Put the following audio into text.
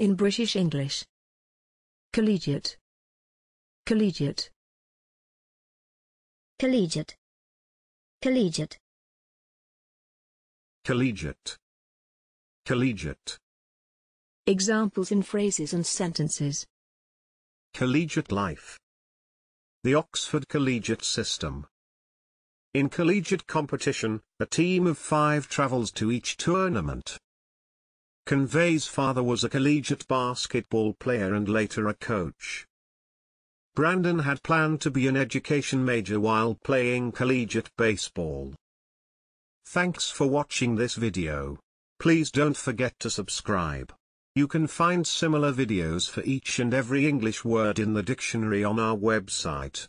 in British English. Collegiate. Collegiate. Collegiate. Collegiate. Collegiate. Collegiate. Examples in phrases and sentences. Collegiate life. The Oxford Collegiate System. In collegiate competition, a team of five travels to each tournament. Convey's father was a collegiate basketball player and later a coach. Brandon had planned to be an education major while playing collegiate baseball. Thanks for watching this video. Please don't forget to subscribe. You can find similar videos for each and every English word in the dictionary on our website.